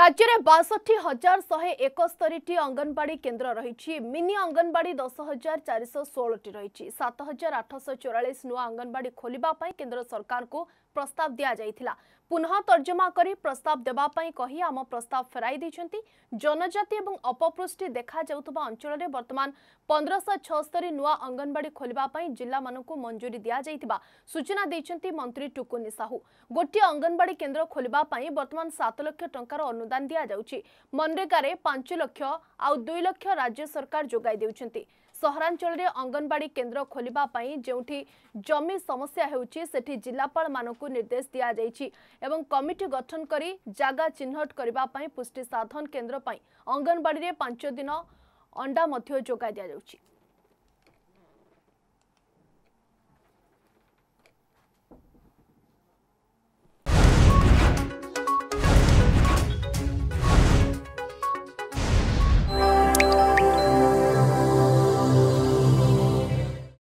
राज्य में बासठ हजार शहे एकस्तरी अंगनवाड़ी केन्द्र रही मिनि अंगनवाड़ी दस हजार चार शोटी रही हजार आठश चौरास नुआ अंगनवाड़ी खोलने केन्द्र सरकार को प्रस्ताव दि जा पुनः तर्जमा कर प्रस्ताव देवाई कही आम प्रस्ताव फेर जनजाति अपपृष्टि देखा अंचल में बर्तमान पंद्रह छस्तरी नुआ अंगनवाड़ी खोलने जिला मानक मंजूरी दि जा सूचना देखते मंत्री टुकुनि साहू गोटे अंगनवाड़ी केन्द्र खोलने सात लक्ष ट अनुदान ଅନୁଦାନ ଦିଆଯାଉଛି ମନରେଗାରେ ପାଞ୍ଚ ଲକ୍ଷ ଆଉ ଦୁଇ ଲକ୍ଷ ରାଜ୍ୟ ସରକାର ଯୋଗାଇ ଦେଉଛନ୍ତି ସହରାଞ୍ଚଳରେ ଅଙ୍ଗନବାଡ଼ି କେନ୍ଦ୍ର ଖୋଲିବା ପାଇଁ ଯେଉଁଠି ଜମି ସମସ୍ୟା ହେଉଛି ସେଠି ଜିଲ୍ଲାପାଳମାନଙ୍କୁ ନିର୍ଦ୍ଦେଶ ଦିଆଯାଇଛି ଏବଂ କମିଟି ଗଠନ କରି ଜାଗା ଚିହ୍ନଟ କରିବା ପାଇଁ ପୁଷ୍ଟି ସାଧନ କେନ୍ଦ୍ର ପାଇଁ ଅଙ୍ଗନବାଡ଼ିରେ ପାଞ୍ଚ ଦିନ ଅଣ୍ଡା ମଧ୍ୟ ଯୋଗାଇ ଦିଆଯାଉଛି